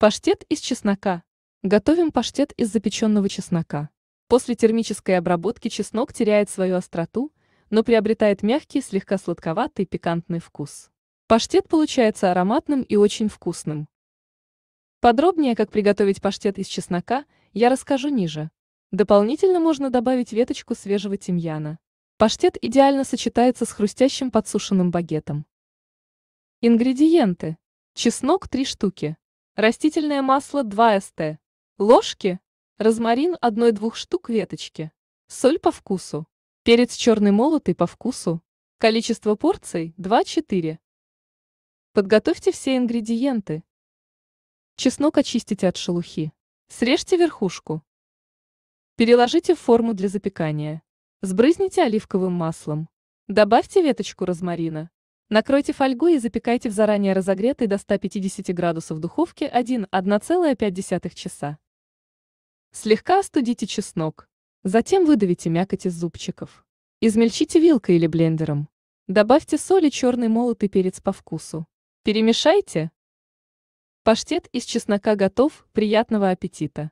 Паштет из чеснока. Готовим паштет из запеченного чеснока. После термической обработки чеснок теряет свою остроту, но приобретает мягкий, слегка сладковатый, пикантный вкус. Паштет получается ароматным и очень вкусным. Подробнее, как приготовить паштет из чеснока, я расскажу ниже. Дополнительно можно добавить веточку свежего тимьяна. Паштет идеально сочетается с хрустящим подсушенным багетом. Ингредиенты. Чеснок 3 штуки. Растительное масло 2 ст. Ложки. Розмарин 1-2 штук веточки. Соль по вкусу. Перец черный молотый по вкусу. Количество порций 2-4. Подготовьте все ингредиенты. Чеснок очистите от шелухи. Срежьте верхушку. Переложите в форму для запекания. Сбрызните оливковым маслом. Добавьте веточку розмарина. Накройте фольгой и запекайте в заранее разогретой до 150 градусов духовке 1-1,5 часа. Слегка остудите чеснок. Затем выдавите мякоть из зубчиков. Измельчите вилкой или блендером. Добавьте соль и черный молотый перец по вкусу. Перемешайте. Паштет из чеснока готов. Приятного аппетита!